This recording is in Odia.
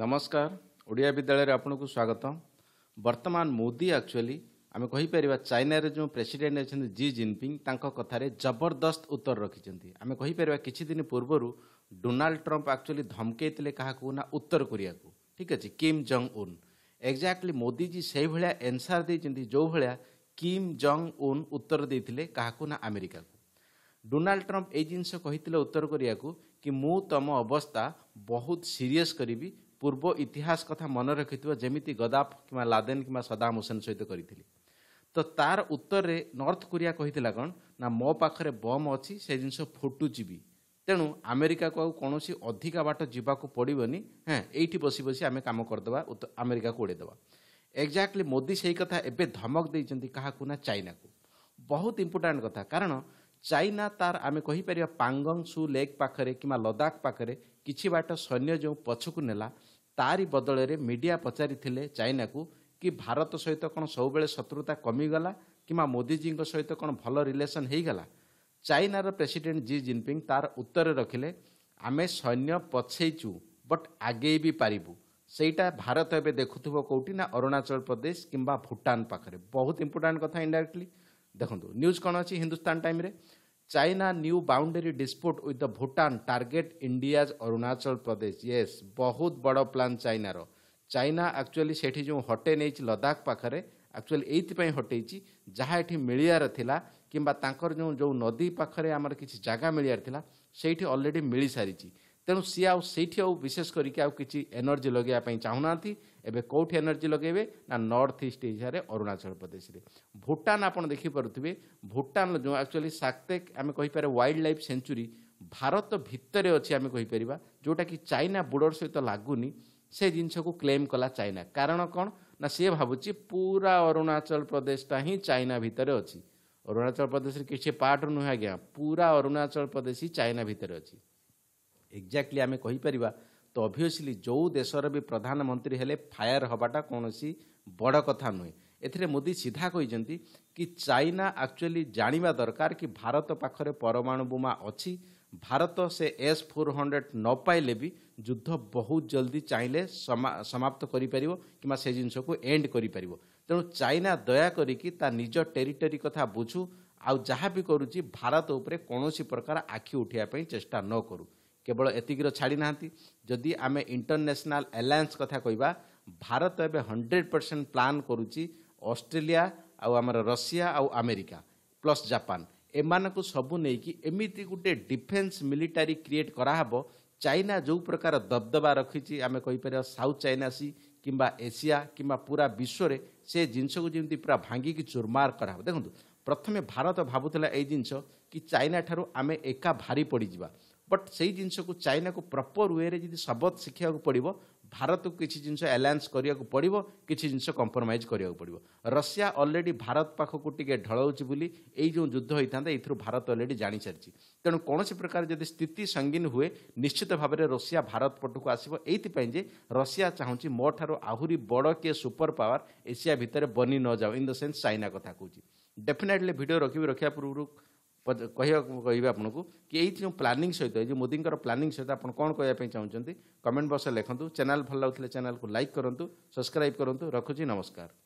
নমস্কার ଓଡ଼ିଆ ବିଦ୍ୟାଳୟରେ ଆପଣଙ୍କୁ ସ୍ୱାଗତ ବର୍ତ୍ତମାନ ମୋଦି ଆକ୍ଚୁଆଲି ଆମେ କହିପାରିବା ଚାଇନାରେ ଯେଉଁ ପ୍ରେସିଡେଣ୍ଟ ଅଛନ୍ତି ଜି ଜିନପିଙ୍ଗ ତାଙ୍କ କଥାରେ ଜବରଦସ୍ତ ଉତ୍ତର ରଖିଛନ୍ତି ଆମେ କହିପାରିବା କିଛି ଦିନ ପୂର୍ବରୁ ଡୋନାଲ୍ଡ ଟ୍ରମ୍ପ ଆକ୍ଚୁଆଲି ଧମକେଇଥିଲେ କାହାକୁ ନା ଉତ୍ତର କୋରିଆକୁ ଠିକ୍ ଅଛି Kim Jong Un exactly Modiji ସେଇଭଳିଆ ଏନ୍ସାର ଦେଇଛନ୍ତି ଯେଉଁଭଳିଆ କିମ୍ ଜଙ୍ଗ ଉନ୍ ଉତ୍ତର ଦେଇଥିଲେ କାହାକୁ ନା ଆମେରିକାକୁ ଡୋନାଲ୍ଡ ଟ୍ରମ୍ପ ଏଇ ଜିନିଷ କହିଥିଲେ ଉତ୍ତର କୋରିଆକୁ କି ମୁଁ ତମ ଅବସ୍ଥା ବହୁତ ସିରିୟସ୍ କରିବି ପୂର୍ବ ଇତିହାସ କଥା ମନେ ରଖିଥିବ ଯେମିତି ଗଦାଫ କିମ୍ବା ଲାଦେନ କିମ୍ବା ସଦାମ ହୁସେନ ସହିତ କରିଥିଲି ତ ତାର ଉତ୍ତରରେ ନର୍ଥ କୋରିଆ କହିଥିଲା କ'ଣ ନା ମୋ ପାଖରେ ବମ୍ ଅଛି ସେ ଜିନିଷ ଫୁଟୁଛି ବି ତେଣୁ ଆମେରିକାକୁ ଆଉ କୌଣସି ଅଧିକା ବାଟ ଯିବାକୁ ପଡ଼ିବନି ହେଁ ଏଇଠି ବସି ବସି ଆମେ କାମ କରିଦେବା ଆମେରିକାକୁ ଉଡ଼େଇଦେବା ଏକ୍ଜାକ୍ଟଲି ମୋଦି ସେଇ କଥା ଏବେ ଧମକ ଦେଇଛନ୍ତି କାହାକୁ ନା ଚାଇନାକୁ ବହୁତ ଇମ୍ପୋର୍ଟାଣ୍ଟ କଥା କାରଣ ଚାଇନା ତାର ଆମେ କହିପାରିବା ପାଙ୍ଗଙ୍ଗ ସୁ ଲେକ୍ ପାଖରେ କିମ୍ବା ଲଦାଖ ପାଖରେ କିଛି ବାଟ ସୈନ୍ୟ ଯେଉଁ ପଛକୁ ନେଲା ତାରି ବଦଳରେ ମିଡ଼ିଆ ପଚାରିଥିଲେ ଚାଇନାକୁ କି ଭାରତ ସହିତ କ'ଣ ସବୁବେଳେ ଶତ୍ରୁତା କମିଗଲା କିମ୍ବା ମୋଦିଜୀଙ୍କ ସହିତ କ'ଣ ଭଲ ରିଲେସନ୍ ହୋଇଗଲା ଚାଇନାର ପ୍ରେସିଡେଣ୍ଟ ଜି ଜିନପିଙ୍ଗ ତାର ଉତ୍ତର ରଖିଲେ ଆମେ ସୈନ୍ୟ ପଛେଇଛୁ ବଟ୍ ଆଗେଇ ବି ପାରିବୁ ସେଇଟା ଭାରତ ଏବେ ଦେଖୁଥିବ କେଉଁଠି ନା ଅରୁଣାଚଳ ପ୍ରଦେଶ କିମ୍ବା ଭୁଟାନ ପାଖରେ ବହୁତ ଇମ୍ପୋର୍ଟାଣ୍ଟ କଥା ଇଣ୍ଡାଇରେକ୍ଟଲି ଦେଖନ୍ତୁ ନ୍ୟୁଜ୍ କ'ଣ ଅଛି ହିନ୍ଦୁସ୍ତାନ ଟାଇମ୍ରେ China new boundary dispute with the Bhutan target India's Arunachal Pradesh. Yes, बहुत बड़ प्लान चाइनार चाइना एक्चुअली सेठी जो हटे नहीं लद्दाख पाखे एक्चुअली ये हटेची जहाँ ये मिलवार था किंवा जो जो नदी पाखे आमर किसी जगह मिलवार था ସେଇଠି ଅଲରେଡ଼ି ମିଳିସାରିଛି ତେଣୁ ସିଏ ଆଉ ସେଇଠି ଆଉ ବିଶେଷ କରିକି ଆଉ କିଛି ଏନର୍ଜି ଲଗାଇବା ପାଇଁ ଚାହୁଁନାହାନ୍ତି ଏବେ କେଉଁଠି ଏନର୍ଜି ଲଗାଇବେ ନା ନର୍ଥ ଇଷ୍ଟ ଏସିଆରେ ଅରୁଣାଚଳ ପ୍ରଦେଶରେ ଭୁଟାନ ଆପଣ ଦେଖିପାରୁଥିବେ ଭୁଟାନ ଯେଉଁ ଆକ୍ଚୁଆଲି ସାକ୍ତେକ୍ ଆମେ କହିପାରିବା ୱାଇଲ୍ଡ ଲାଇଫ୍ ସେଞ୍ଚୁରୀ ଭାରତ ଭିତରେ ଅଛି ଆମେ କହିପାରିବା ଯେଉଁଟାକି ଚାଇନା ବୋର୍ଡ଼ର ସହିତ ଲାଗୁନି ସେ ଜିନିଷକୁ କ୍ଲେମ୍ କଲା ଚାଇନା କାରଣ କ'ଣ ନା ସିଏ ଭାବୁଛି ପୁରା ଅରୁଣାଚଳ ପ୍ରଦେଶଟା ହିଁ ଚାଇନା ଭିତରେ ଅଛି ଅରୁଣାଚଳ ପ୍ରଦେଶରେ କିଛି ପାର୍ଟ ନୁହେଁ ଆଜ୍ଞା ପୁରା ଅରୁଣାଚଳ ପ୍ରଦେଶ ହିଁ ଚାଇନା ଭିତରେ ଅଛି ଏକ୍ଜାକ୍ଟଲି ଆମେ କହିପାରିବା ତ ଅଭିୟସ୍ଲି ଯେଉଁ ଦେଶର ବି ପ୍ରଧାନମନ୍ତ୍ରୀ ହେଲେ ଫାୟାର ହେବାଟା କୌଣସି ବଡ଼ କଥା ନୁହେଁ ଏଥିରେ ମୋଦି ସିଧା କହିଛନ୍ତି କି ଚାଇନା ଆକ୍ଚୁଆଲି ଜାଣିବା ଦରକାର କି ଭାରତ ପାଖରେ ପରମାଣୁ ବୋମା ଅଛି ଭାରତ ସେ ଏସ୍ ଫୋର୍ ହଣ୍ଡ୍ରେଡ଼ ନ ପାଇଲେ ବି ଯୁଦ୍ଧ ବହୁତ ଜଲ୍ଦି ଚାହିଁଲେ ସମାପ୍ତ କରିପାରିବ କିମ୍ବା ସେ ଜିନିଷକୁ ଏଣ୍ଡ କରିପାରିବ ତେଣୁ ଚାଇନା ଦୟା କରିକି ତା ନିଜ ଟେରିଟୋରୀ କଥା ବୁଝୁ ଆଉ ଯାହା ବି କରୁଛି ଭାରତ ଉପରେ କୌଣସି ପ୍ରକାର ଆଖି ଉଠାଇବା ପାଇଁ ଚେଷ୍ଟା ନ କରୁ କେବଳ ଏତିକିର ଛାଡ଼ି ନାହାନ୍ତି ଯଦି ଆମେ ଇଣ୍ଟରନ୍ୟାସନାଲ୍ ଆଲାଏନ୍ସ କଥା କହିବା ଭାରତ ଏବେ ହଣ୍ଡ୍ରେଡ଼ ପରସେଣ୍ଟ ପ୍ଲାନ୍ କରୁଛି ଅଷ୍ଟ୍ରେଲିଆ ଆଉ ଆମର ରଷିଆ ଆଉ ଆମେରିକା ପ୍ଲସ୍ ଜାପାନ ଏମାନଙ୍କୁ ସବୁ ନେଇକି ଏମିତି ଗୋଟେ ଡିଫେନ୍ସ ମିଲିଟାରୀ କ୍ରିଏଟ୍ କରାହେବ ଚାଇନା ଯେଉଁ ପ୍ରକାର ଦବଦବା ରଖିଛି ଆମେ କହିପାରିବା ସାଉଥ୍ ଚାଇନା ସି କିମ୍ବା ଏସିଆ କିମ୍ବା ପୁରା ବିଶ୍ୱରେ ସେ ଜିନିଷକୁ ଯେମିତି ପୁରା ଭାଙ୍ଗିକି ଚୁର୍ମାର କରାହେବ ଦେଖନ୍ତୁ ପ୍ରଥମେ ଭାରତ ଭାବୁଥିଲା ଏଇ ଜିନିଷ କି ଚାଇନା ଠାରୁ ଆମେ ଏକା ଭାରି ପଡ଼ିଯିବା ବଟ୍ ସେଇ ଜିନିଷକୁ ଚାଇନାକୁ ପ୍ରପର୍ ୱେରେ ଯଦି ଶବତ ଶିଖିବାକୁ ପଡ଼ିବ ଭାରତକୁ କିଛି ଜିନିଷ ଆଲାଏନ୍ସ କରିବାକୁ ପଡ଼ିବ କିଛି ଜିନିଷ କମ୍ପ୍ରମାଇଜ୍ କରିବାକୁ ପଡ଼ିବ ରଷିଆ ଅଲରେଡ଼ି ଭାରତ ପାଖକୁ ଟିକେ ଢଳଉଛି ବୋଲି ଏଇ ଯେଉଁ ଯୁଦ୍ଧ ହୋଇଥାନ୍ତା ଏଇଥିରୁ ଭାରତ ଅଲରେଡ଼ି ଜାଣିସାରିଛି ତେଣୁ କୌଣସି ପ୍ରକାର ଯଦି ସ୍ଥିତି ସଙ୍ଗୀନ ହୁଏ ନିଶ୍ଚିତ ଭାବରେ ରଷିଆ ଭାରତ ପଟକୁ ଆସିବ ଏଇଥିପାଇଁ ଯେ ରଷିଆ ଚାହୁଁଛି ମୋ ଠାରୁ ଆହୁରି ବଡ଼ କିଏ ସୁପର ପାୱାର ଏସିଆ ଭିତରେ ବନି ନଯାଉ ଇନ୍ ଦ ସେନ୍ସ ଚାଇନା କଥା କହୁଛି ଡେଫିନେଟଲି ଭିଡ଼ିଓ ରଖିବି ରଖିବା ପୂର୍ବରୁ କହିବାକୁ କହିବେ ଆପଣଙ୍କୁ କି ଏଇ ଯେଉଁ ପ୍ଲାନିଂ ସହିତ ଏ ଯେଉଁ ମୋଦିଙ୍କର ପ୍ଲାନିଂ ସହିତ ଆପଣ କ'ଣ କହିବା ପାଇଁ ଚାହୁଁଛନ୍ତି କମେଣ୍ଟ ବକ୍ସରେ ଲେଖନ୍ତୁ ଚ୍ୟାନେଲ୍ ଭଲ ଲାଗୁଥିଲେ ଚ୍ୟାନେଲ୍କୁ ଲାଇକ୍ କରନ୍ତୁ ସବସ୍କ୍ରାଇବ୍ କରନ୍ତୁ ରଖୁଛି ନମସ୍କାର